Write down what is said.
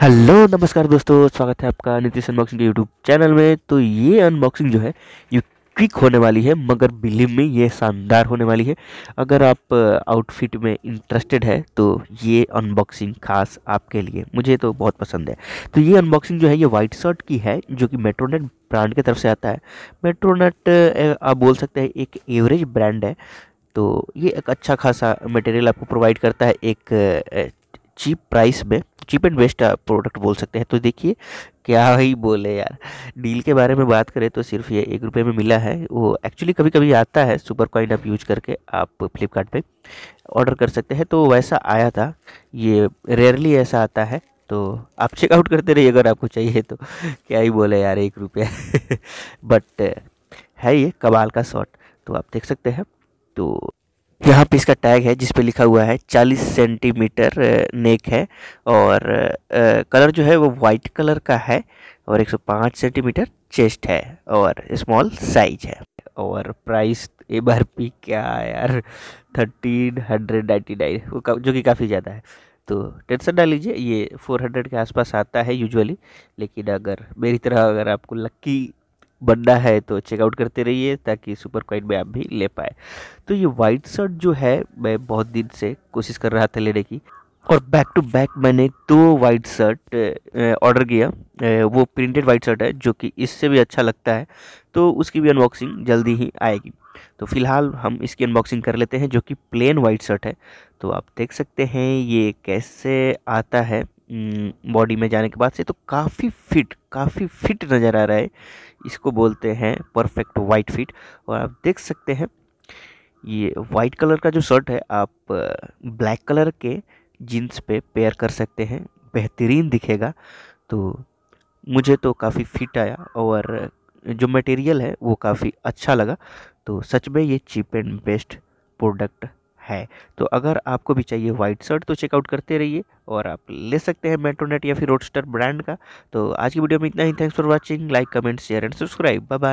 hello नमस्कार दोस्तों स्वागत है आपका नितिश अनबॉक्सिंग के यूट्यूब चैनल में तो ये अनबॉक्सिंग जो है ये क्विक होने वाली है मगर बिलीव में ये शानदार होने वाली है अगर आप आउटफिट uh, में इंटरेस्टेड है तो ये अनबॉक्सिंग खास आपके लिए मुझे तो बहुत पसंद है तो ये अनबॉक्सिंग जो है ये वाइट शर्ट की है जो कि मेट्रोनेट ब्रांड की तरफ से आता है मेट्रोनेट uh, आप बोल सकते हैं एक एवरेज ब्रांड है तो ये एक अच्छा खासा मटेरियल आपको प्रोवाइड करता है एक uh, चीप प्राइस में चीप एंड बेस्ट प्रोडक्ट बोल सकते हैं तो देखिए क्या ही बोले यार डील के बारे में बात करें तो सिर्फ ये एक रुपये में मिला है वो एक्चुअली कभी कभी आता है सुपर कॉइन आप यूज करके आप फ्लिपकार्ट ऑर्डर कर सकते हैं तो वैसा आया था ये रेयरली ऐसा आता है तो आप चेकआउट करते रहिए अगर आपको चाहिए तो क्या ही बोले यार एक रुपया बट है ये कबाल का शॉट तो आप देख सकते हैं तो यहाँ पे इसका टैग है जिसपे लिखा हुआ है 40 सेंटीमीटर नेक है और कलर जो है वो वाइट कलर का है और 105 सेंटीमीटर चेस्ट है और स्मॉल साइज है और प्राइस ए बार पी क्या यार थर्टीन हंड्रेड नाइन्टी नाइन जो कि काफ़ी ज़्यादा है तो टेंशन ना लीजिए ये फोर हंड्रेड के आसपास आता है यूजुअली लेकिन अगर मेरी तरह अगर आपको लक्की बनना है तो चेकआउट करते रहिए ताकि सुपर क्वाइट में आप भी ले पाए तो ये वाइट शर्ट जो है मैं बहुत दिन से कोशिश कर रहा था लेने की और बैक टू बैक मैंने दो वाइट शर्ट ऑर्डर किया वो प्रिंटेड वाइट शर्ट है जो कि इससे भी अच्छा लगता है तो उसकी भी अनबॉक्सिंग जल्दी ही आएगी तो फिलहाल हम इसकी अनबॉक्सिंग कर लेते हैं जो कि प्लेन वाइट शर्ट है तो आप देख सकते हैं ये कैसे आता है बॉडी हम्म, में जाने के बाद से तो काफ़ी फिट काफ़ी फिट नज़र आ रहा है इसको बोलते हैं परफेक्ट वाइट फिट और आप देख सकते हैं ये वाइट कलर का जो शर्ट है आप ब्लैक कलर के जीन्स पे पेयर कर सकते हैं बेहतरीन दिखेगा तो मुझे तो काफ़ी फिट आया और जो मटेरियल है वो काफ़ी अच्छा लगा तो सच में ये चीप एंड बेस्ट प्रोडक्ट है तो अगर आपको भी चाहिए वाइट शर्ट तो चेकआउट करते रहिए और आप ले सकते हैं मेट्रोनेट या फिर रोडस्टर ब्रांड का तो आज की वीडियो में इतना ही thanks for watching like comment share and subscribe bye